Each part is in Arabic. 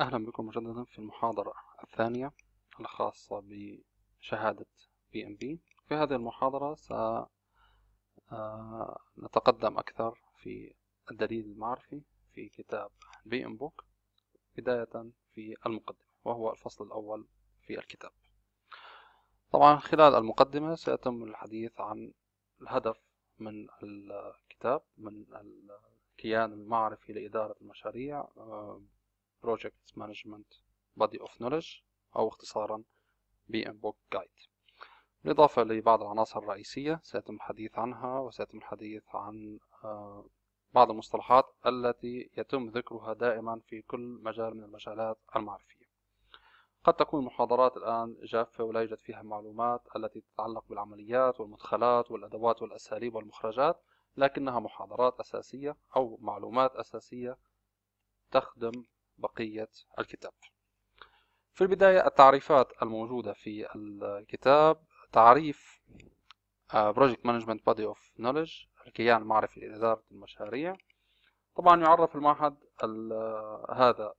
أهلا بكم مجددا في المحاضرة الثانية الخاصة بشهادة بي ام بي في هذه المحاضرة سنتقدم آه، أكثر في الدليل المعرفي في كتاب بي ام بوك بداية في المقدمة وهو الفصل الأول في الكتاب طبعا خلال المقدمة سيتم الحديث عن الهدف من الكتاب من الكيان المعرفي لإدارة المشاريع آه، Project Management Body of Knowledge أو اختصارا بي Book Guide بالإضافة لبعض العناصر الرئيسية سيتم الحديث عنها وسيتم الحديث عن آه، بعض المصطلحات التي يتم ذكرها دائما في كل مجال من المجالات المعرفية قد تكون المحاضرات الآن جافة ولا يوجد فيها المعلومات التي تتعلق بالعمليات والمدخلات والأدوات والأساليب والمخرجات لكنها محاضرات أساسية أو معلومات أساسية تخدم بقية الكتاب في البداية التعريفات الموجودة في الكتاب تعريف آه، Project Management Body of Knowledge الكيان المعرفي لإدارة المشاريع طبعا يعرف المعهد آه، هذا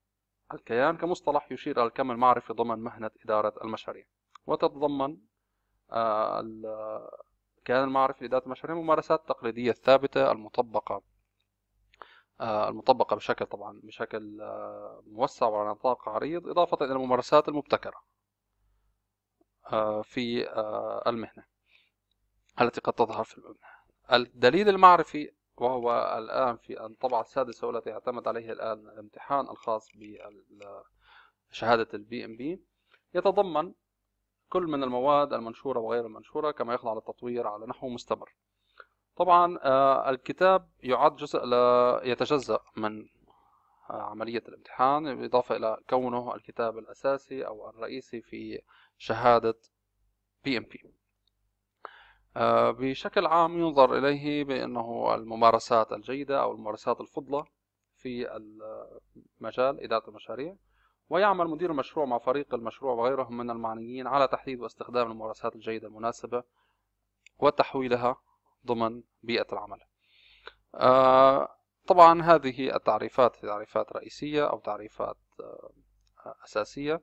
الكيان كمصطلح يشير إلى الكم المعرفي ضمن مهنة إدارة المشاريع وتتضمن آه، الكيان المعرفي لإدارة المشاريع ممارسات تقليدية الثابتة المطبقة آه، المطبقة بشكل طبعا بشكل آه، موسع وعلى نطاق عريض إضافة إلى الممارسات المبتكرة آه، في المهنة التي قد تظهر في المهنة الدليل المعرفي وهو الآن في الطبعة السادسة والتي اعتمد عليه الآن الامتحان الخاص بشهادة البي ام بي يتضمن كل من المواد المنشورة وغير المنشورة كما يخضع للتطوير على نحو مستمر طبعا آه، الكتاب يعد جزء لا يتجزأ من آه، عملية الامتحان بالإضافة إلى كونه الكتاب الأساسي أو الرئيسي في شهادة بي ام بي بشكل عام ينظر إليه بأنه الممارسات الجيدة أو الممارسات الفضلة في المجال إدارة المشاريع ويعمل مدير المشروع مع فريق المشروع وغيرهم من المعنيين على تحديد واستخدام الممارسات الجيدة المناسبة وتحويلها ضمن بيئة العمل آه، طبعا هذه التعريفات تعريفات رئيسية أو تعريفات آه، أساسية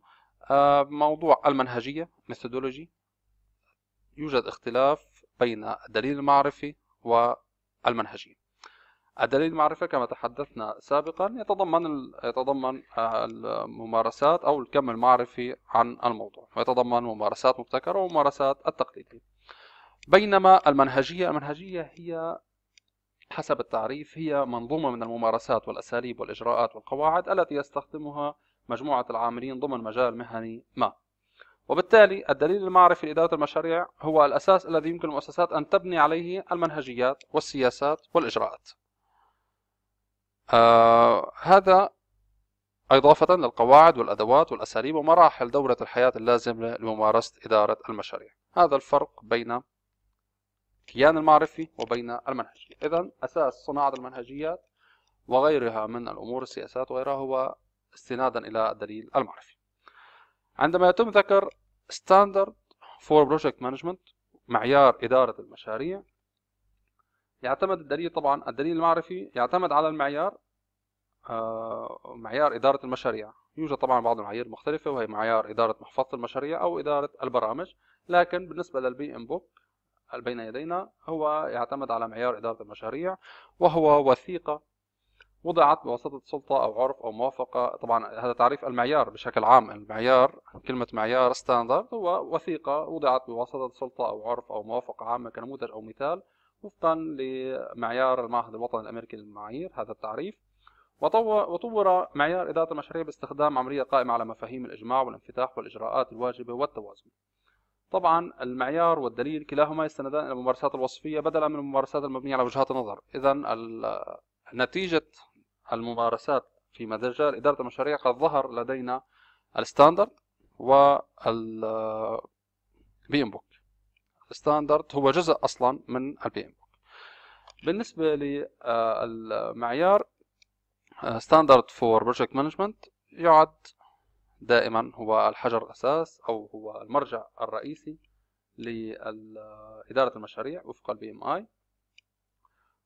آه، موضوع المنهجية methodology يوجد اختلاف بين الدليل المعرفي والمنهجية الدليل المعرفي كما تحدثنا سابقا يتضمن يتضمن الممارسات او الكم المعرفي عن الموضوع ويتضمن ممارسات مبتكره وممارسات التقليديه بينما المنهجية المنهجية هي حسب التعريف هي منظومة من الممارسات والأساليب والإجراءات والقواعد التي يستخدمها مجموعة العاملين ضمن مجال مهني ما وبالتالي الدليل المعرفي لإدارة المشاريع هو الأساس الذي يمكن المؤسسات أن تبني عليه المنهجيات والسياسات والإجراءات آه هذا إضافة للقواعد والأدوات والأساليب ومراحل دورة الحياة اللازمة لممارسة إدارة المشاريع هذا الفرق بين الكيان المعرفي وبين المنهج إذا أساس صناعة المنهجيات وغيرها من الأمور السياسات وغيرها هو استنادا إلى الدليل المعرفي عندما يتم ذكر ستاندرد فور بروجكت مانجمنت معيار إدارة المشاريع يعتمد الدليل طبعا الدليل المعرفي يعتمد على المعيار آه، معيار إدارة المشاريع يوجد طبعا بعض المعايير المختلفة وهي معيار إدارة محفظة المشاريع أو إدارة البرامج لكن بالنسبة للبي ام بوك بين يدينا هو يعتمد على معيار إدارة المشاريع وهو وثيقة وضعت بواسطة سلطة أو عرف أو موافقة طبعا هذا تعريف المعيار بشكل عام المعيار كلمة معيار ستاندرد هو وثيقة وضعت بواسطة سلطة أو عرف أو موافقة عامة كنموذج أو مثال وفقا لمعيار المعهد الوطني الأمريكي للمعايير هذا التعريف وطور معيار إدارة المشاريع باستخدام عملية قائمة على مفاهيم الإجماع والانفتاح والإجراءات الواجبة والتوازن طبعا المعيار والدليل كلاهما يستندان الى الممارسات الوصفيه بدلا من الممارسات المبنيه على وجهات النظر اذا نتيجه الممارسات في مجال اداره المشاريع قد ظهر لدينا الستاندرد وال بي ام بوك الستاندرد هو جزء اصلا من البي ام بوك بالنسبه للمعيار ستاندرد فور بروجكت مانجمنت يعد دائما هو الحجر الأساس أو هو المرجع الرئيسي لإدارة المشاريع وفق البي ام اي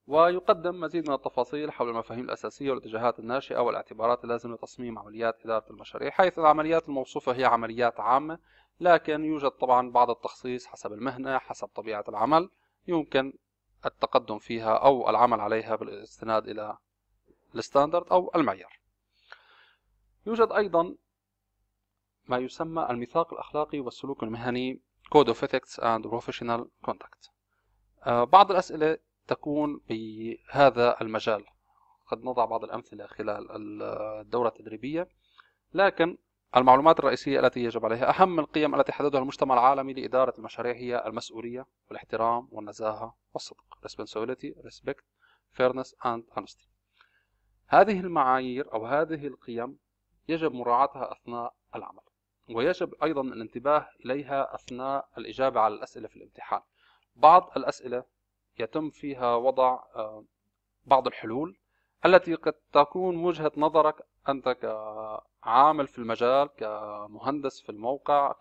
ويقدم مزيد من التفاصيل حول المفاهيم الأساسية والاتجاهات الناشئة والاعتبارات اللازمة لتصميم عمليات إدارة المشاريع حيث العمليات الموصوفة هي عمليات عامة لكن يوجد طبعا بعض التخصيص حسب المهنة حسب طبيعة العمل يمكن التقدم فيها أو العمل عليها بالاستناد إلى الستاندرد أو المعيار يوجد أيضا ما يسمى الميثاق الأخلاقي والسلوك المهني Code of Ethics and Professional Conduct آه، بعض الأسئلة تكون بهذا المجال قد نضع بعض الأمثلة خلال الدورة التدريبية لكن المعلومات الرئيسية التي يجب عليها أهم القيم التي حددها المجتمع العالمي لإدارة المشاريع هي المسؤولية والاحترام والنزاهة والصدق Responsibility, Respect, Fairness and Honesty هذه المعايير أو هذه القيم يجب مراعاتها أثناء العمل ويجب أيضا الانتباه إليها أثناء الإجابة على الأسئلة في الامتحان بعض الأسئلة يتم فيها وضع آه، بعض الحلول التي قد تكون وجهة نظرك أنت كعامل في المجال كمهندس في الموقع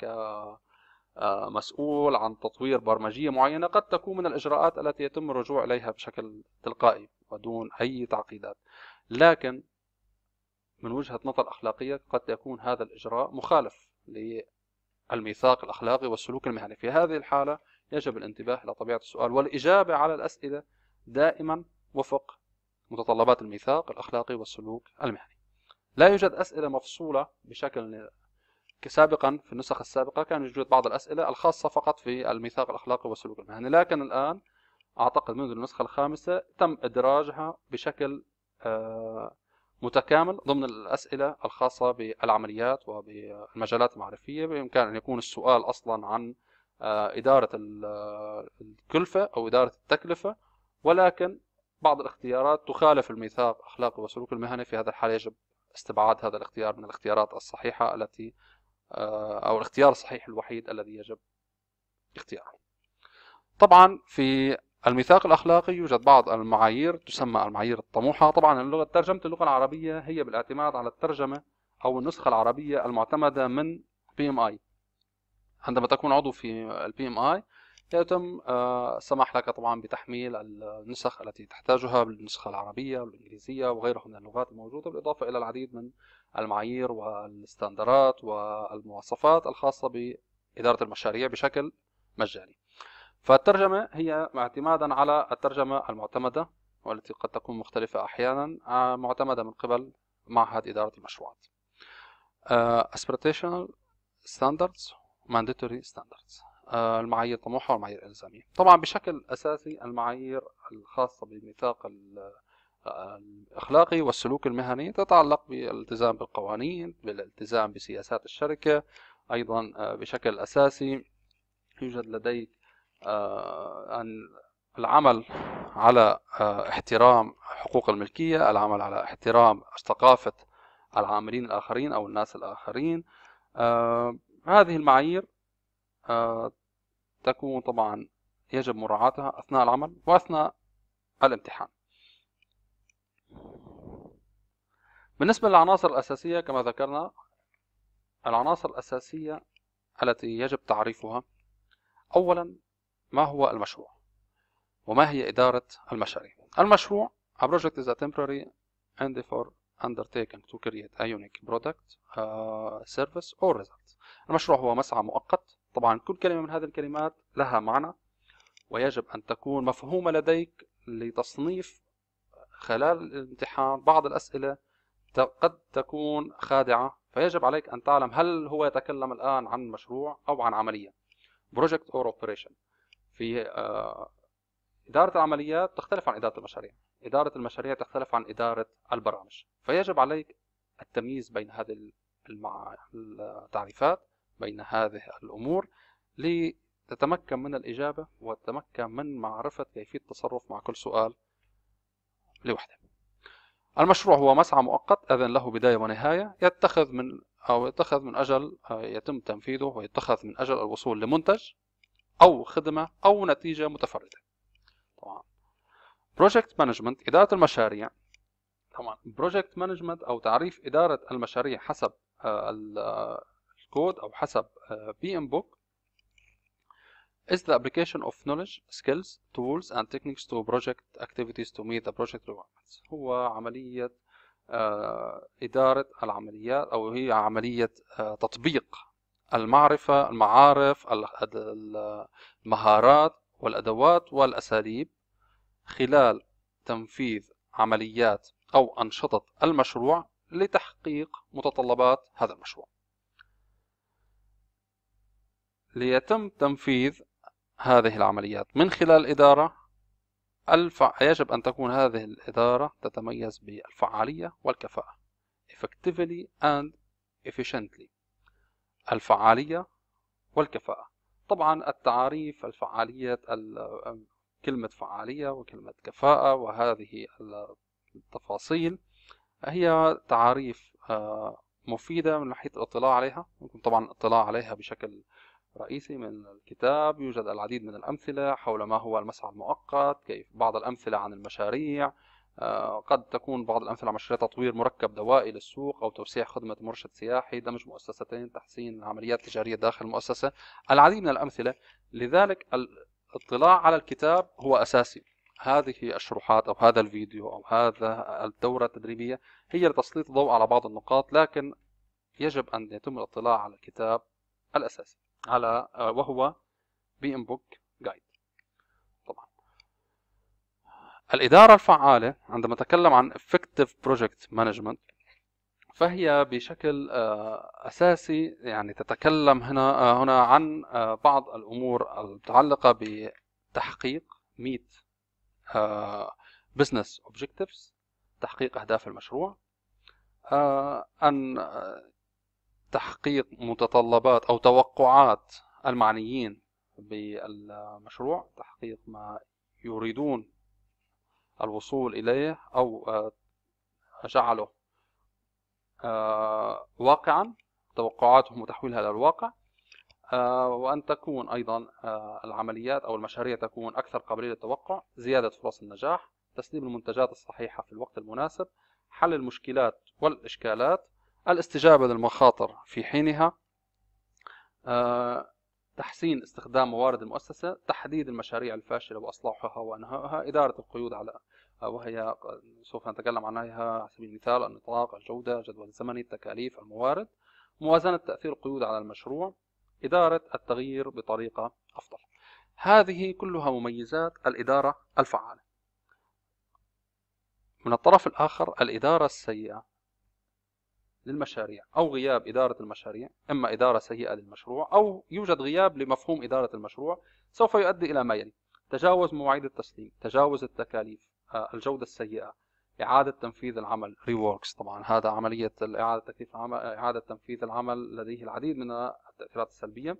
كمسؤول آه، عن تطوير برمجية معينة قد تكون من الإجراءات التي يتم الرجوع إليها بشكل تلقائي ودون أي تعقيدات لكن من وجهة نظر أخلاقية قد يكون هذا الإجراء مخالف للميثاق الأخلاقي والسلوك المهني في هذه الحالة يجب الانتباه إلى طبيعة السؤال والإجابة على الأسئلة دائما وفق متطلبات الميثاق الأخلاقي والسلوك المهني لا يوجد أسئلة مفصولة بشكل سابقا في النسخ السابقة كان يوجد بعض الأسئلة الخاصة فقط في الميثاق الأخلاقي والسلوك المهني لكن الآن أعتقد منذ النسخة الخامسة تم إدراجها بشكل آه متكامل ضمن الأسئلة الخاصة بالعمليات وبالمجالات المعرفية بإمكان أن يكون السؤال أصلا عن آه، إدارة آه، الكلفة أو إدارة التكلفة ولكن بعض الاختيارات تخالف الميثاق الأخلاقي وسلوك المهني في هذا الحال يجب استبعاد هذا الاختيار من الاختيارات الصحيحة التي آه، أو الاختيار الصحيح الوحيد الذي يجب اختياره طبعا في الميثاق الأخلاقي يوجد بعض المعايير تسمى المعايير الطموحة طبعا اللغة ترجمة اللغة العربية هي بالاعتماد على الترجمة أو النسخة العربية المعتمدة من بي ام اي عندما تكون عضو في البي ام اي يتم آه، السماح لك طبعا بتحميل النسخ التي تحتاجها بالنسخة العربية والإنجليزية وغيرها من اللغات الموجودة بالإضافة إلى العديد من المعايير والستاندرات والمواصفات الخاصة بإدارة المشاريع بشكل مجاني فالترجمة هي اعتمادا على الترجمة المعتمدة والتي قد تكون مختلفة أحيانا آه، معتمدة من قبل معهد إدارة المشروعات آه، aspirational standards mandatory standards آه، المعايير الطموحة والمعايير الإلزامية طبعا بشكل أساسي المعايير الخاصة بالميثاق الأخلاقي والسلوك المهني تتعلق بالالتزام بالقوانين بالالتزام بسياسات الشركة أيضا بشكل أساسي يوجد لديك آه، أن العمل على آه، احترام حقوق الملكية العمل على احترام ثقافة العاملين الآخرين أو الناس الآخرين آه، هذه المعايير تكون طبعا يجب مراعاتها أثناء العمل وأثناء الامتحان بالنسبة للعناصر الأساسية كما ذكرنا العناصر الأساسية التي يجب تعريفها أولا ما هو المشروع وما هي إدارة المشاريع المشروع A project is a temporary endeavor undertaken to create a unique product, uh, service or result. المشروع هو مسعى مؤقت طبعا كل كلمة من هذه الكلمات لها معنى ويجب أن تكون مفهومة لديك لتصنيف خلال الامتحان بعض الأسئلة قد تكون خادعة فيجب عليك أن تعلم هل هو يتكلم الآن عن مشروع أو عن عملية project or operation في آه، إدارة العمليات تختلف عن إدارة المشاريع إدارة المشاريع تختلف عن إدارة البرامج فيجب عليك التمييز بين هذه التعريفات بين هذه الأمور لتتمكن من الإجابة وتتمكن من معرفة كيفية التصرف مع كل سؤال لوحده المشروع هو مسعى مؤقت أذن له بداية ونهاية يتخذ من أو يتخذ من أجل آه، يتم تنفيذه ويتخذ من أجل الوصول لمنتج أو خدمة أو نتيجة متفردة طبعا بروجكت مانجمنت إدارة المشاريع طبعا بروجكت مانجمنت أو تعريف إدارة المشاريع حسب آه، آه، الكود أو حسب بي إم بوك is the application of knowledge, skills, tools and techniques to project activities to meet the project requirements هو عملية آه، إدارة العمليات أو هي عملية تطبيق المعرفة المعارف المهارات والأدوات والأساليب خلال تنفيذ عمليات أو أنشطة المشروع لتحقيق متطلبات هذا المشروع ليتم تنفيذ هذه العمليات من خلال الإدارة الف... يجب أن تكون هذه الإدارة تتميز بالفعالية والكفاءة effectively and efficiently الفعالية والكفاءة طبعا التعاريف الفعالية كلمة فعالية وكلمة كفاءة وهذه التفاصيل هي تعاريف آه، مفيدة من ناحية الاطلاع عليها ممكن طبعا الاطلاع عليها بشكل رئيسي من الكتاب يوجد العديد من الأمثلة حول ما هو المسعى المؤقت كيف بعض الأمثلة عن المشاريع آه، قد تكون بعض الأمثلة على مشاريع تطوير مركب دوائي للسوق أو توسيع خدمة مرشد سياحي دمج مؤسستين تحسين العمليات التجارية داخل المؤسسة العديد من الأمثلة لذلك الاطلاع على الكتاب هو أساسي هذه الشروحات أو هذا الفيديو أو هذا الدورة التدريبية هي لتسليط الضوء على بعض النقاط لكن يجب أن يتم الاطلاع على الكتاب الأساسي على آه، وهو بي إن بوك جايد الإدارة الفعالة عندما تكلم عن effective project management فهي بشكل آه، أساسي يعني تتكلم هنا آه، هنا عن آه، بعض الأمور المتعلقة بتحقيق 100 business objectives تحقيق أهداف المشروع أن تحقيق متطلبات أو توقعات المعنيين بالمشروع تحقيق ما يريدون الوصول إليه أو آه، جعله آه، واقعا توقعاتهم وتحويلها إلى الواقع آه، وأن تكون أيضا العمليات أو المشاريع تكون أكثر قابلية للتوقع زيادة فرص النجاح تسليم المنتجات الصحيحة في الوقت المناسب حل المشكلات والإشكالات الاستجابة للمخاطر في حينها تحسين استخدام موارد المؤسسة تحديد المشاريع الفاشلة وإصلاحها وإنهائها إدارة القيود على وهي سوف نتكلم عنها على سبيل المثال النطاق الجودة الجدول الزمني التكاليف الموارد موازنة تأثير القيود على المشروع إدارة التغيير بطريقة أفضل هذه كلها مميزات الإدارة الفعالة من الطرف الآخر الإدارة السيئة للمشاريع أو غياب إدارة المشاريع إما إدارة سيئة للمشروع أو يوجد غياب لمفهوم إدارة المشروع سوف يؤدي إلى ما يلي تجاوز مواعيد التسليم تجاوز التكاليف آه، الجودة السيئة إعادة تنفيذ العمل ريوركس طبعا هذا عملية إعادة تكليف العمل آه، إعادة تنفيذ العمل لديه العديد من التأثيرات السلبية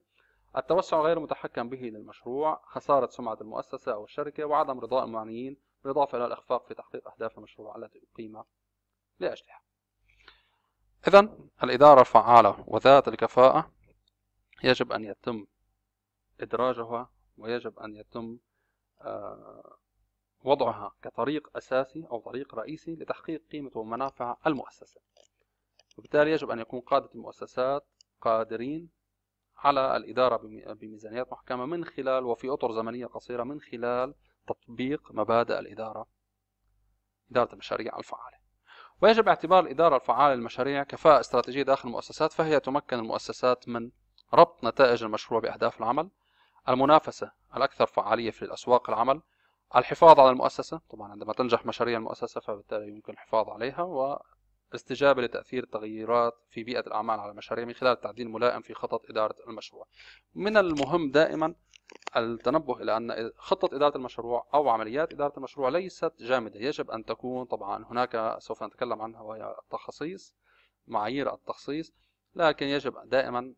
التوسع غير المتحكم به للمشروع خسارة سمعة المؤسسة أو الشركة وعدم رضاء المعنيين بالإضافة إلى الإخفاق في تحقيق أهداف المشروع التي أقيم لأجلها إذا الإدارة الفعالة وذات الكفاءة يجب أن يتم إدراجها ويجب أن يتم آه، وضعها كطريق أساسي أو طريق رئيسي لتحقيق قيمة ومنافع المؤسسة وبالتالي يجب أن يكون قادة المؤسسات قادرين على الإدارة بميزانيات محكمة من خلال وفي أطر زمنية قصيرة من خلال تطبيق مبادئ الإدارة إدارة المشاريع الفعالة ويجب اعتبار الإدارة الفعالة للمشاريع كفاءة استراتيجية داخل المؤسسات فهي تمكن المؤسسات من ربط نتائج المشروع بأهداف العمل المنافسة الأكثر فعالية في الأسواق العمل الحفاظ على المؤسسة طبعا عندما تنجح مشاريع المؤسسة فبالتالي يمكن الحفاظ عليها واستجابة لتأثير التغييرات في بيئة الأعمال على المشاريع من خلال تعديل ملائم في خطط إدارة المشروع من المهم دائما التنبه إلى أن خطة إدارة المشروع أو عمليات إدارة المشروع ليست جامدة يجب أن تكون طبعا هناك سوف نتكلم عنها وهي التخصيص معايير التخصيص لكن يجب دائما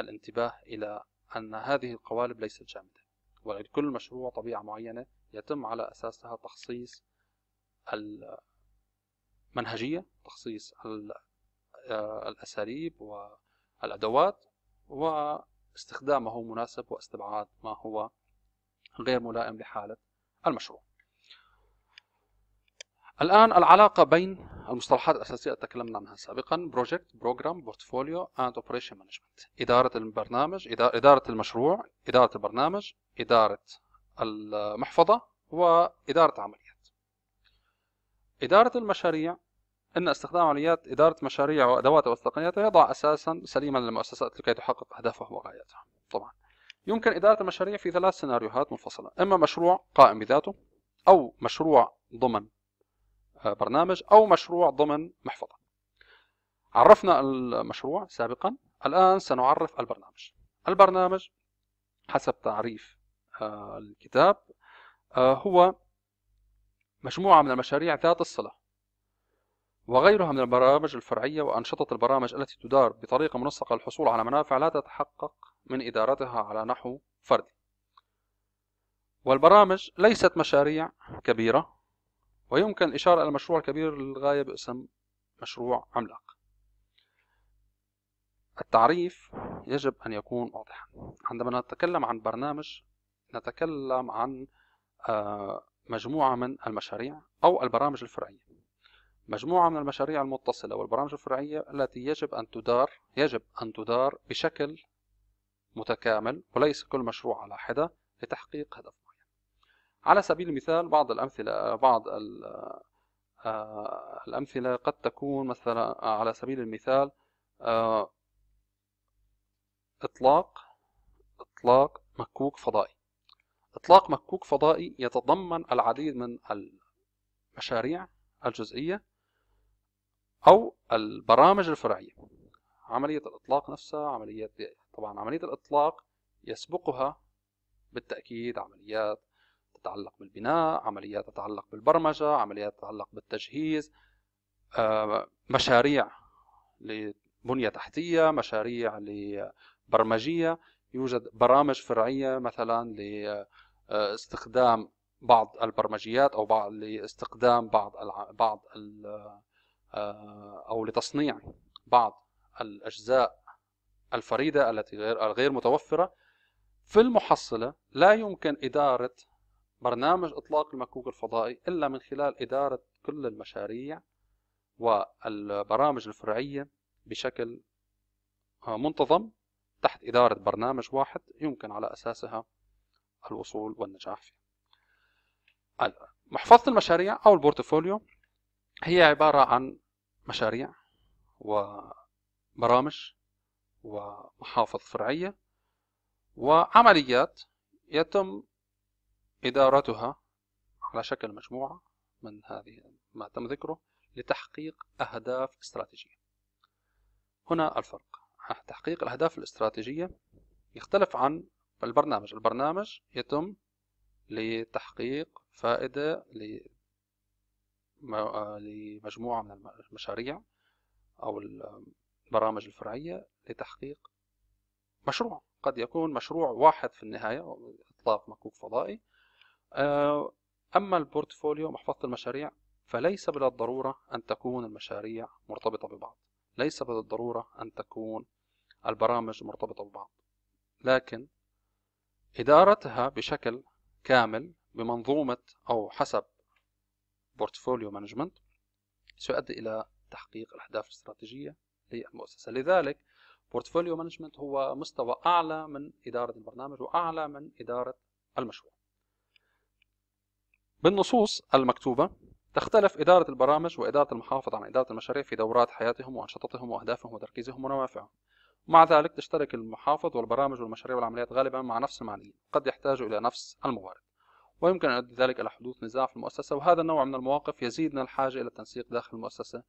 الانتباه إلى أن هذه القوالب ليست جامدة ولكل مشروع طبيعة معينة يتم على أساسها تخصيص المنهجية تخصيص آه، الأساليب والأدوات و استخدام ما هو مناسب واستبعاد ما هو غير ملائم لحالة المشروع الآن العلاقة بين المصطلحات الأساسية التي تكلمنا عنها سابقا Project, Program, Portfolio and Operation Management إدارة البرنامج إدارة المشروع إدارة البرنامج إدارة المحفظة وإدارة عمليات إدارة المشاريع أن استخدام عمليات إدارة مشاريع وأدواتها وتقنياتها يضع أساسا سليما للمؤسسات لكي تحقق أهدافها وغاياتها طبعا يمكن إدارة المشاريع في ثلاث سيناريوهات منفصلة إما مشروع قائم بذاته أو مشروع ضمن آه، برنامج أو مشروع ضمن محفظة عرفنا المشروع سابقا الآن سنعرف البرنامج البرنامج حسب تعريف آه، الكتاب آه، هو مجموعة من المشاريع ذات الصلة وغيرها من البرامج الفرعية وأنشطة البرامج التي تدار بطريقة منسقة للحصول على منافع لا تتحقق من إدارتها على نحو فردي والبرامج ليست مشاريع كبيرة ويمكن الإشارة إلى مشروع كبير للغاية باسم مشروع عملاق التعريف يجب أن يكون واضحا عندما نتكلم عن برنامج نتكلم عن آه، مجموعة من المشاريع أو البرامج الفرعية مجموعة من المشاريع المتصلة والبرامج الفرعية التي يجب أن تدار يجب أن تدار بشكل متكامل وليس كل مشروع على حدة لتحقيق هدف معين. على سبيل المثال بعض الأمثلة بعض آه، الأمثلة قد تكون مثلا على سبيل المثال آه، إطلاق إطلاق مكوك فضائي. إطلاق مكوك فضائي يتضمن العديد من المشاريع الجزئية أو البرامج الفرعية عملية الإطلاق نفسها عملية طبعا عملية الإطلاق يسبقها بالتأكيد عمليات تتعلق بالبناء عمليات تتعلق بالبرمجة عمليات تتعلق بالتجهيز آه، مشاريع لبنية تحتية مشاريع لبرمجية يوجد برامج فرعية مثلا لاستخدام آه، بعض البرمجيات أو بعض لاستخدام بعض بعض آه، أو لتصنيع بعض الأجزاء الفريدة التي غير الغير متوفرة في المحصلة لا يمكن إدارة برنامج إطلاق المكوك الفضائي إلا من خلال إدارة كل المشاريع والبرامج الفرعية بشكل آه، منتظم تحت إدارة برنامج واحد يمكن على أساسها الوصول والنجاح فيه محفظة المشاريع أو البورتفوليو هي عبارة عن مشاريع وبرامج ومحافظ فرعية وعمليات يتم إدارتها على شكل مجموعة من هذه ما تم ذكره لتحقيق أهداف استراتيجية هنا الفرق تحقيق الأهداف الاستراتيجية يختلف عن البرنامج البرنامج يتم لتحقيق فائدة آه، لمجموعة من المشاريع أو البرامج الفرعية لتحقيق مشروع قد يكون مشروع واحد في النهاية إطلاق مكوك فضائي آه، أما البورتفوليو محفظة المشاريع فليس بالضرورة أن تكون المشاريع مرتبطة ببعض ليس بالضرورة أن تكون البرامج مرتبطة ببعض لكن إدارتها بشكل كامل بمنظومة أو حسب بورتفوليو مانجمنت سيؤدي إلى تحقيق الأهداف الاستراتيجية للمؤسسة لذلك بورتفوليو مانجمنت هو مستوى أعلى من إدارة البرنامج وأعلى من إدارة المشروع بالنصوص المكتوبة تختلف إدارة البرامج وإدارة المحافظ عن إدارة المشاريع في دورات حياتهم وأنشطتهم وأهدافهم وتركيزهم ونوافعهم مع ذلك تشترك المحافظ والبرامج والمشاريع والعمليات غالبا مع نفس المعنيين قد يحتاجوا إلى نفس الموارد ويمكن أن يؤدي ذلك إلى حدوث نزاع في المؤسسة وهذا النوع من المواقف يزيد من الحاجة إلى التنسيق داخل المؤسسة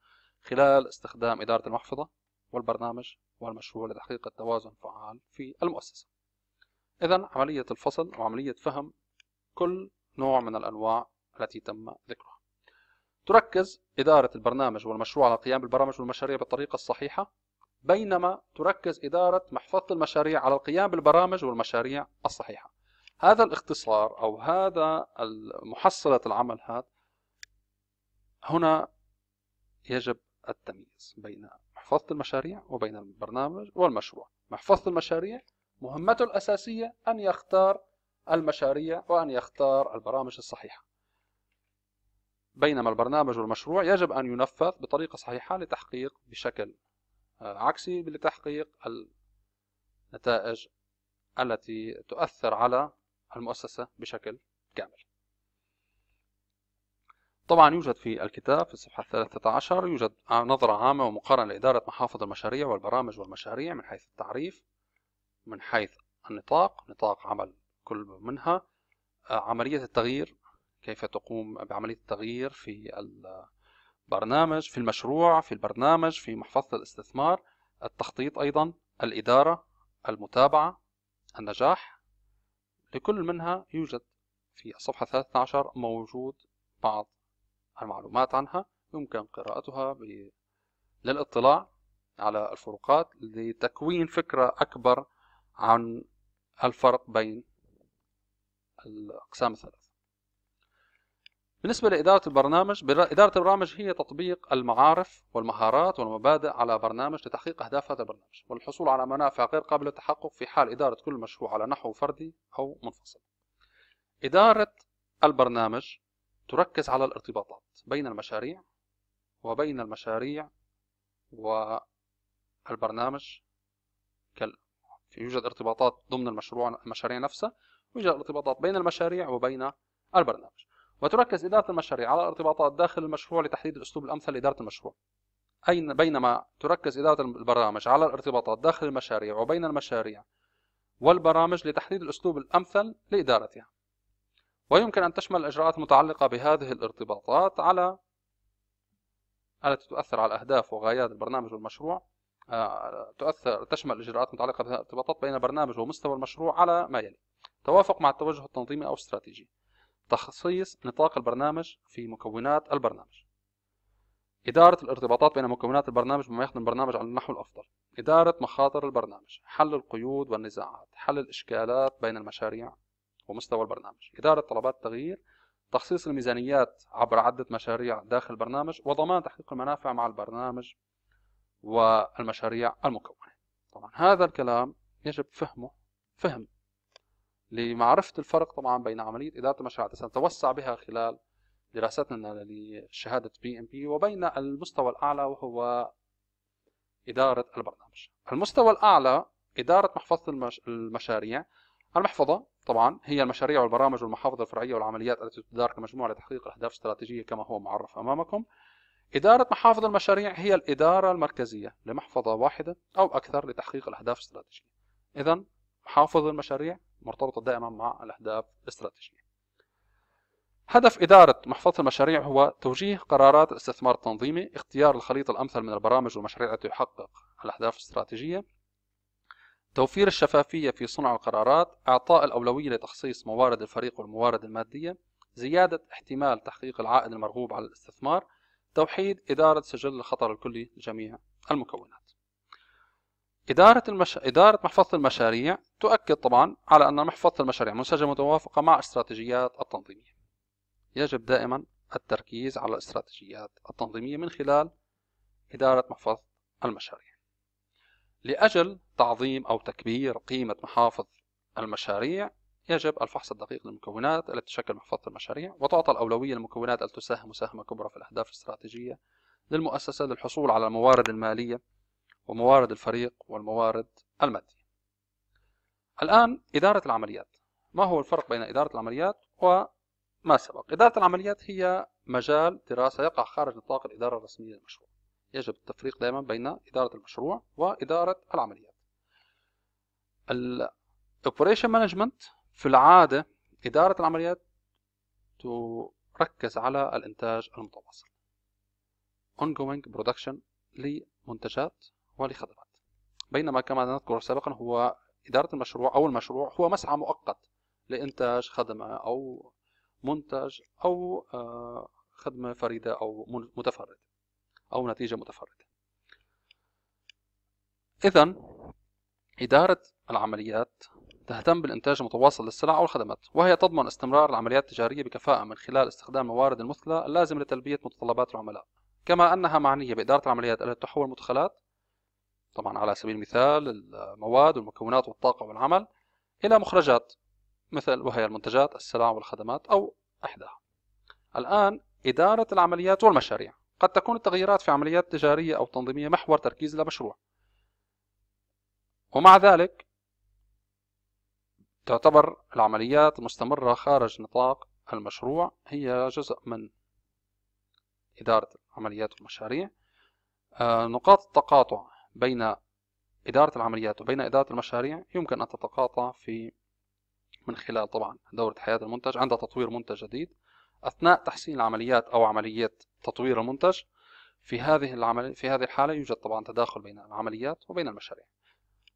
خلال استخدام إدارة المحفظة والبرنامج والمشروع لتحقيق التوازن الفعال في المؤسسة إذا عملية الفصل وعملية فهم كل نوع من الأنواع التي تم ذكرها تركز إدارة البرنامج والمشروع على القيام بالبرامج والمشاريع بالطريقة الصحيحة بينما تركز إدارة محفظة المشاريع على القيام بالبرامج والمشاريع الصحيحة هذا الاختصار أو هذا محصلة العمل هذا هنا يجب التمييز بين محفظة المشاريع وبين البرنامج والمشروع محفظة المشاريع مهمته الأساسية أن يختار المشاريع وأن يختار البرامج الصحيحة بينما البرنامج والمشروع يجب أن ينفذ بطريقة صحيحة لتحقيق بشكل عكسي لتحقيق النتائج التي تؤثر على المؤسسة بشكل كامل طبعا يوجد في الكتاب في الصفحة 13 يوجد نظرة عامة ومقارنة لإدارة محافظ المشاريع والبرامج والمشاريع من حيث التعريف من حيث النطاق نطاق عمل كل منها آه، عملية التغيير كيف تقوم بعملية التغيير في البرنامج في المشروع في البرنامج في محفظة الاستثمار التخطيط أيضا الإدارة المتابعة النجاح لكل منها يوجد في الصفحة 13 موجود بعض المعلومات عنها يمكن قراءتها ب... للاطلاع على الفروقات لتكوين فكرة أكبر عن الفرق بين الأقسام الثلاث بالنسبة لإدارة البرنامج إدارة البرنامج هي تطبيق المعارف والمهارات والمبادئ على برنامج لتحقيق أهداف هذا البرنامج والحصول على منافع غير قابلة للتحقق في حال إدارة كل مشروع على نحو فردي أو منفصل إدارة البرنامج تركز على الارتباطات بين المشاريع وبين المشاريع والبرنامج يوجد ارتباطات ضمن المشروع المشاريع نفسها ويوجد ارتباطات بين المشاريع وبين البرنامج وتركز إدارة المشاريع على الارتباطات داخل المشروع لتحديد الأسلوب الأمثل لإدارة المشروع أين بينما تركز إدارة البرامج على الارتباطات داخل المشاريع وبين المشاريع والبرامج لتحديد الأسلوب الأمثل لإدارتها ويمكن أن تشمل الإجراءات المتعلقة بهذه الارتباطات على التي تؤثر على أهداف وغايات البرنامج والمشروع آه، تؤثر تشمل الإجراءات المتعلقة بهذه الارتباطات بين البرنامج ومستوى المشروع على ما يلي توافق مع التوجه التنظيمي أو الاستراتيجي تخصيص نطاق البرنامج في مكونات البرنامج إدارة الارتباطات بين مكونات البرنامج بما يخدم البرنامج على النحو الأفضل إدارة مخاطر البرنامج حل القيود والنزاعات حل الإشكالات بين المشاريع ومستوى البرنامج إدارة طلبات التغيير تخصيص الميزانيات عبر عدة مشاريع داخل البرنامج وضمان تحقيق المنافع مع البرنامج والمشاريع المكونة طبعا هذا الكلام يجب فهمه فهم لمعرفة الفرق طبعا بين عملية إدارة المشاريع سنتوسع بها خلال دراستنا لشهادة بي ام بي وبين المستوى الأعلى وهو إدارة البرنامج المستوى الأعلى إدارة محفظة المشاريع المحفظة طبعا هي المشاريع والبرامج والمحافظ الفرعية والعمليات التي تدار كمجموعة لتحقيق الأهداف الاستراتيجية كما هو معرف أمامكم إدارة محافظ المشاريع هي الإدارة المركزية لمحفظة واحدة أو أكثر لتحقيق الأهداف الاستراتيجية إذا حافظ المشاريع مرتبطة دائما مع الأهداف الاستراتيجية هدف إدارة محفظة المشاريع هو توجيه قرارات الاستثمار التنظيمي اختيار الخليط الأمثل من البرامج والمشاريع التي تحقق الأهداف الاستراتيجية توفير الشفافية في صنع القرارات إعطاء الأولوية لتخصيص موارد الفريق والموارد المادية زيادة احتمال تحقيق العائد المرغوب على الاستثمار توحيد إدارة سجل الخطر الكلي لجميع المكونات إدارة المش... إدارة محفظة المشاريع تؤكد طبعا على أن محفظة المشاريع منسجمة متوافقة مع استراتيجيات التنظيمية. يجب دائما التركيز على الاستراتيجيات التنظيمية من خلال إدارة محفظة المشاريع. لأجل تعظيم أو تكبير قيمة محافظ المشاريع يجب الفحص الدقيق للمكونات التي تشكل محفظة المشاريع وتعطى الأولوية للمكونات التي تساهم مساهمة كبرى في الأهداف الاستراتيجية للمؤسسة للحصول على الموارد المالية وموارد الفريق والموارد المادية الآن إدارة العمليات ما هو الفرق بين إدارة العمليات وما سبق إدارة العمليات هي مجال دراسة يقع خارج نطاق الإدارة الرسمية للمشروع يجب التفريق دائما بين إدارة المشروع وإدارة العمليات الـ Operation Management في العادة إدارة العمليات تركز على الإنتاج المتواصل ongoing production لمنتجات ولخدمات بينما كما نذكر سابقا هو إدارة المشروع أو المشروع هو مسعى مؤقت لإنتاج خدمة أو منتج أو آه، خدمة فريدة أو متفردة أو نتيجة متفردة إذا إدارة العمليات تهتم بالإنتاج المتواصل للسلع أو الخدمات وهي تضمن استمرار العمليات التجارية بكفاءة من خلال استخدام الموارد المثلى اللازمة لتلبية متطلبات العملاء كما أنها معنية بإدارة العمليات التي تحول مدخلات طبعا على سبيل المثال المواد والمكونات والطاقة والعمل إلى مخرجات مثل وهي المنتجات السلع والخدمات أو أحدها الآن إدارة العمليات والمشاريع قد تكون التغييرات في عمليات تجارية أو تنظيمية محور تركيز لمشروع ومع ذلك تعتبر العمليات المستمرة خارج نطاق المشروع هي جزء من إدارة العمليات والمشاريع آه، نقاط التقاطع بين إدارة العمليات وبين إدارة المشاريع يمكن أن تتقاطع في من خلال طبعا دورة حياة المنتج عند تطوير منتج جديد أثناء تحسين العمليات أو عملية تطوير المنتج في هذه العمل في هذه الحالة يوجد طبعا تداخل بين العمليات وبين المشاريع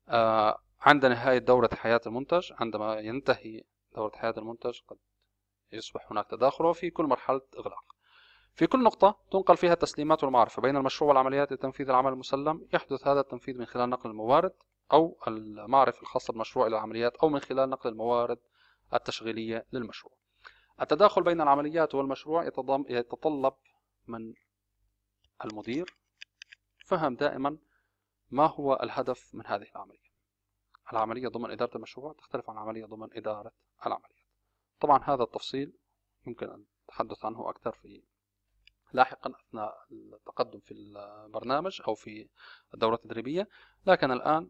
آه عند نهاية دورة حياة المنتج عندما ينتهي دورة حياة المنتج قد يصبح هناك تداخل وفي كل مرحلة إغلاق في كل نقطة تنقل فيها التسليمات والمعرفة بين المشروع والعمليات لتنفيذ العمل المسلم يحدث هذا التنفيذ من خلال نقل الموارد أو المعرفة الخاصة بالمشروع إلى العمليات أو من خلال نقل الموارد التشغيلية للمشروع التداخل بين العمليات والمشروع يتطلب من المدير فهم دائما ما هو الهدف من هذه العملية العملية ضمن إدارة المشروع تختلف عن العملية ضمن إدارة العمليات طبعا هذا التفصيل يمكن أن نتحدث عنه أكثر في لاحقا أثناء التقدم في البرنامج أو في الدورة التدريبية لكن الآن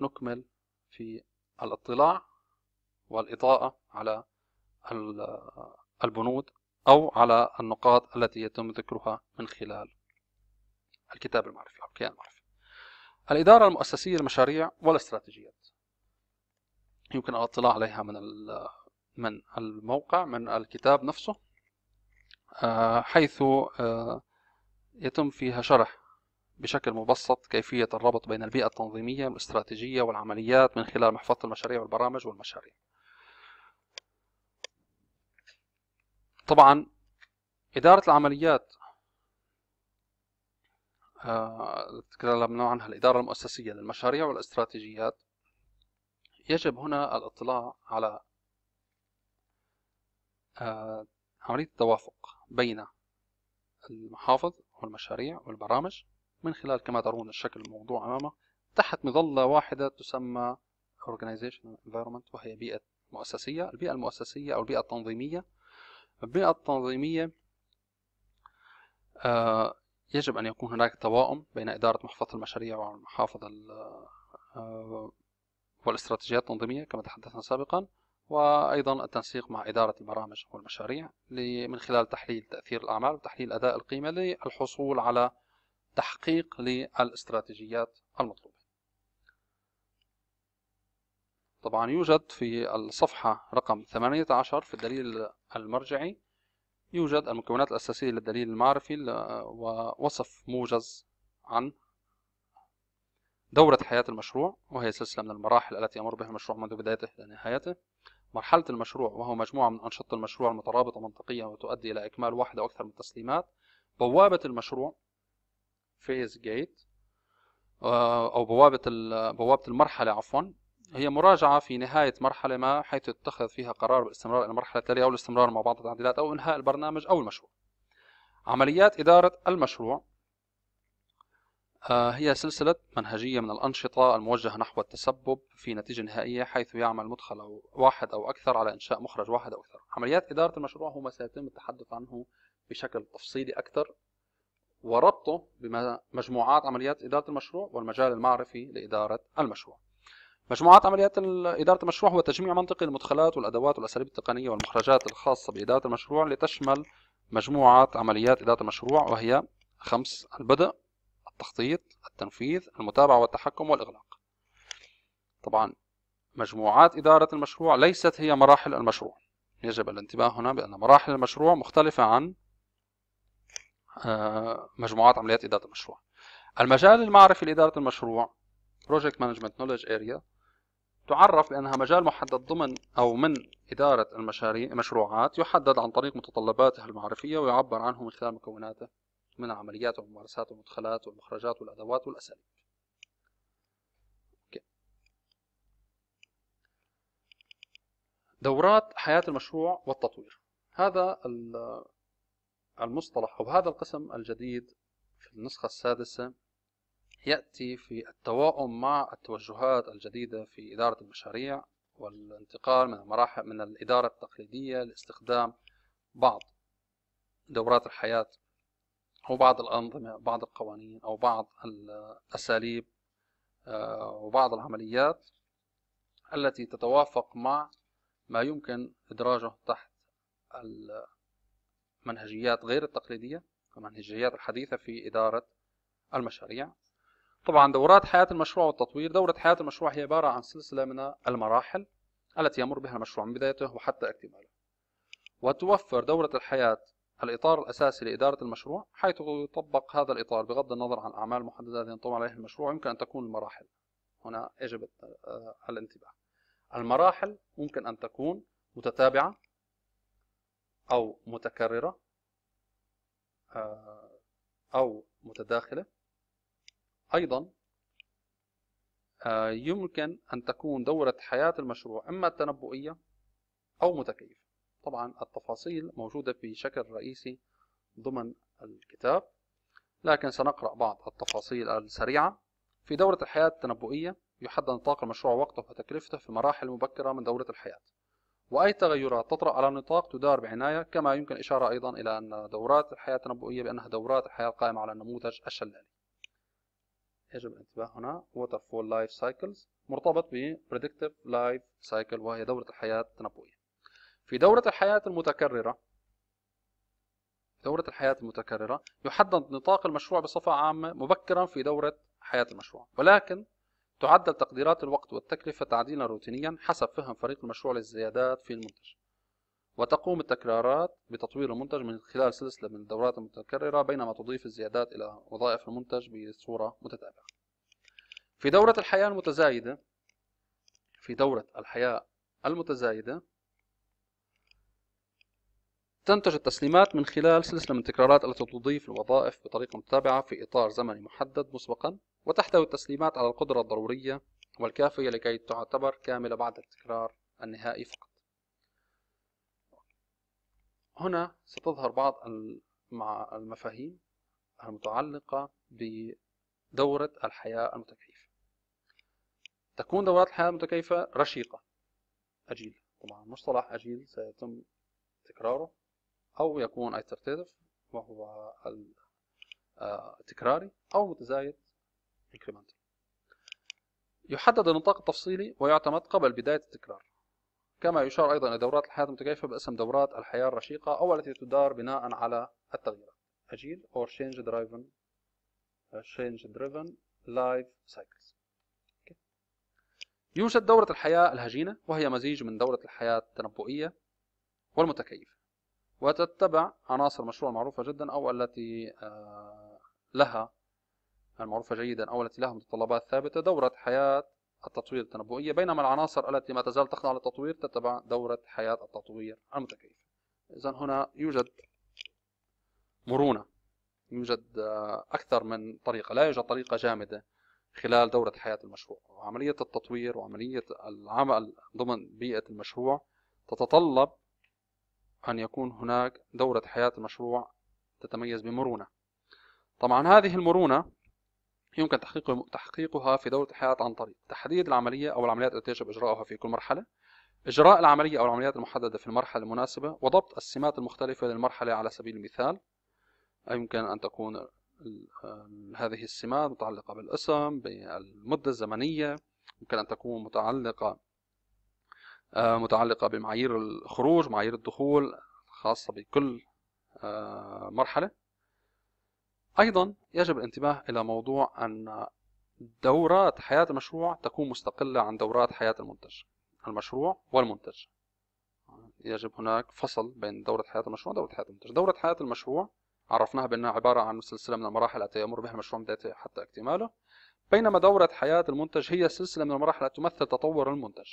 نكمل في الاطلاع والإضاءة على البنود أو على النقاط التي يتم ذكرها من خلال الكتاب المعرفي أو الكيان المعرفي الإدارة المؤسسية للمشاريع والاستراتيجيات يمكن الاطلاع عليها من من الموقع من الكتاب نفسه آه، حيث آه، يتم فيها شرح بشكل مبسط كيفية الربط بين البيئة التنظيمية والاستراتيجية والعمليات من خلال محفظة المشاريع والبرامج والمشاريع طبعا إدارة العمليات آه، تكلمنا عنها الإدارة المؤسسية للمشاريع والاستراتيجيات يجب هنا الاطلاع على عملية التوافق بين المحافظ والمشاريع والبرامج من خلال كما ترون الشكل الموضوع أمامه تحت مظلة واحدة تسمى Organizational Environment وهي بيئة مؤسسية البيئة المؤسسية أو البيئة التنظيمية البيئة التنظيمية آه يجب أن يكون هناك توائم بين إدارة محفظة المشاريع والمحافظ آه والاستراتيجيات التنظيمية كما تحدثنا سابقا وأيضا التنسيق مع إدارة البرامج والمشاريع من خلال تحليل تأثير الأعمال وتحليل أداء القيمة للحصول على تحقيق للاستراتيجيات المطلوبة طبعا يوجد في الصفحة رقم 18 في الدليل المرجعي يوجد المكونات الأساسية للدليل المعرفي ووصف موجز عن دورة حياة المشروع وهي سلسلة من المراحل التي يمر بها المشروع منذ بدايته إلى نهايته مرحلة المشروع وهو مجموعة من أنشطة المشروع المترابطة منطقيا وتؤدي إلى إكمال واحدة أو أكثر من التسليمات بوابة المشروع فيز جيت آه، أو بوابة بوابة المرحلة عفوا هي مراجعة في نهاية مرحلة ما حيث يتخذ فيها قرار بالاستمرار إلى المرحلة التالية أو الاستمرار مع بعض التعديلات أو إنهاء البرنامج أو المشروع عمليات إدارة المشروع آه، هي سلسلة منهجية من الأنشطة الموجهة نحو التسبب في نتيجة نهائية حيث يعمل مدخل واحد أو أكثر على إنشاء مخرج واحد أو أكثر عمليات إدارة المشروع هو ما سيتم التحدث عنه بشكل تفصيلي أكثر وربطه بمجموعات عمليات إدارة المشروع والمجال المعرفي لإدارة المشروع مجموعات عمليات إدارة المشروع هو تجميع منطقي للمدخلات والأدوات والأساليب التقنية والمخرجات الخاصة بإدارة المشروع لتشمل مجموعة عمليات إدارة المشروع وهي خمس البدء التخطيط التنفيذ المتابعة والتحكم والإغلاق طبعا مجموعات إدارة المشروع ليست هي مراحل المشروع يجب الانتباه هنا بأن مراحل المشروع مختلفة عن آه، مجموعات عمليات إدارة المشروع المجال المعرفي لإدارة المشروع Project Management Knowledge Area تعرف بأنها مجال محدد ضمن أو من إدارة المشاريع المشروعات يحدد عن طريق متطلباتها المعرفية ويعبر عنه من خلال مكوناته من عمليات وممارسات والمدخلات والمخرجات والأدوات والأساليب دورات حياة المشروع والتطوير هذا المصطلح أو هذا القسم الجديد في النسخة السادسة يأتي في التوائم مع التوجهات الجديدة في إدارة المشاريع والانتقال من المراحل من الإدارة التقليدية لاستخدام بعض دورات الحياة أو بعض الأنظمة بعض القوانين أو بعض الأساليب آه، وبعض العمليات التي تتوافق مع ما يمكن إدراجه تحت المنهجيات غير التقليدية المنهجيات الحديثة في إدارة المشاريع طبعا دورات حياة المشروع والتطوير دورة حياة المشروع هي عبارة عن سلسلة من المراحل التي يمر بها المشروع من بدايته وحتى اكتماله وتوفر دورة الحياة الإطار الأساسي لإدارة المشروع حيث يطبق هذا الإطار بغض النظر عن الأعمال المحددة التي ينطبق عليها المشروع يمكن أن تكون المراحل هنا يجب آه، الانتباه المراحل ممكن أن تكون متتابعة أو متكررة آه، أو متداخلة أيضا آه، يمكن أن تكون دورة حياة المشروع إما تنبؤية أو متكيفة طبعا التفاصيل موجودة بشكل رئيسي ضمن الكتاب لكن سنقرأ بعض التفاصيل السريعة في دورة الحياة التنبؤية يحدد نطاق المشروع وقته وتكلفته في المراحل المبكرة من دورة الحياة وأي تغيرات تطرأ على النطاق تدار بعناية كما يمكن إشارة أيضا إلى أن دورات الحياة التنبؤية بأنها دورات الحياة القائمة على النموذج الشلالي يجب الانتباه هنا waterfall life cycles مرتبط ب predictive life cycle وهي دورة الحياة التنبؤية في دورة الحياة المتكررة دورة الحياة المتكررة يحدد نطاق المشروع بصفة عامة مبكرا في دورة حياة المشروع ولكن تعدل تقديرات الوقت والتكلفة تعديلا روتينيا حسب فهم فريق المشروع للزيادات في المنتج وتقوم التكرارات بتطوير المنتج من خلال سلسلة من الدورات المتكررة بينما تضيف الزيادات إلى وظائف المنتج بصورة متتابعة في دورة الحياة المتزايدة في دورة الحياة المتزايدة تنتج التسليمات من خلال سلسلة من التكرارات التي تضيف الوظائف بطريقة متابعة في إطار زمني محدد مسبقا وتحتوي التسليمات على القدرة الضرورية والكافية لكي تعتبر كاملة بعد التكرار النهائي فقط هنا ستظهر بعض المفاهيم المتعلقة بدورة الحياة المتكيفة تكون دورات الحياة المتكيفة رشيقة أجيل طبعا مصطلح أجيل سيتم تكراره أو يكون iterative وهو التكراري آه، أو متزايد incremental يحدد النطاق التفصيلي ويعتمد قبل بداية التكرار كما يشار أيضا إلى دورات الحياة المتكيفة باسم دورات الحياة الرشيقة أو التي تدار بناء على التغييرات أجيل or change driven آه، change driven life cycles يوجد دورة الحياة الهجينة وهي مزيج من دورة الحياة التنبؤية والمتكيفة وتتبع عناصر مشروع المعروفة جدا أو التي آه، لها المعروفة جيدا أو التي لها متطلبات ثابتة دورة حياة التطوير التنبؤية بينما العناصر التي ما تزال تخضع للتطوير تتبع دورة حياة التطوير المتكيف إذا هنا يوجد مرونة يوجد آه، أكثر من طريقة لا يوجد طريقة جامدة خلال دورة حياة المشروع وعملية التطوير وعملية العمل ضمن بيئة المشروع تتطلب أن يكون هناك دورة حياة المشروع تتميز بمرونة طبعا هذه المرونة يمكن تحقيقها في دورة الحياة عن طريق تحديد العملية أو العمليات التي يجب إجراؤها في كل مرحلة إجراء العملية أو العمليات المحددة في المرحلة المناسبة وضبط السمات المختلفة للمرحلة على سبيل المثال يمكن أن تكون هذه السمات متعلقة بالاسم بالمدة الزمنية يمكن أن تكون متعلقة آه، متعلقة بمعايير الخروج معايير الدخول خاصة بكل آه، مرحلة أيضا يجب الانتباه إلى موضوع أن دورات حياة المشروع تكون مستقلة عن دورات حياة المنتج المشروع والمنتج يجب هناك فصل بين دورة حياة المشروع ودورة حياة المنتج دورة حياة المشروع عرفناها بأنها عبارة عن سلسلة من المراحل التي يمر بها المشروع من بدايته حتى اكتماله بينما دورة حياة المنتج هي سلسلة من المراحل التي تمثل تطور المنتج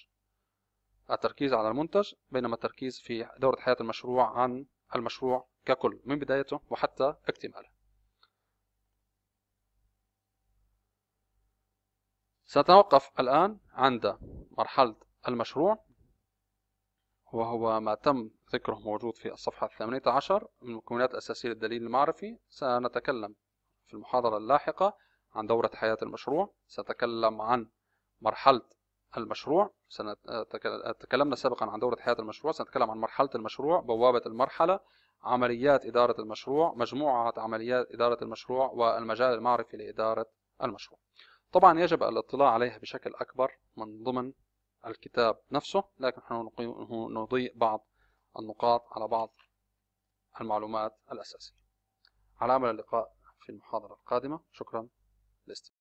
التركيز على المنتج بينما التركيز في دورة حياة المشروع عن المشروع ككل من بدايته وحتى اكتماله سنتوقف الآن عند مرحلة المشروع وهو ما تم ذكره موجود في الصفحة الثامنة عشر من المكونات الأساسية للدليل المعرفي سنتكلم في المحاضرة اللاحقة عن دورة حياة المشروع سنتكلم عن مرحلة المشروع آه، آه، تكلمنا سابقا عن دورة حياة المشروع سنتكلم عن مرحلة المشروع بوابة المرحلة عمليات إدارة المشروع مجموعة عمليات إدارة المشروع والمجال المعرفي لإدارة المشروع طبعا يجب الاطلاع عليها بشكل أكبر من ضمن الكتاب نفسه لكن نحن نضيء بعض النقاط على بعض المعلومات الأساسية على أمل اللقاء في المحاضرة القادمة شكرا لاستماعكم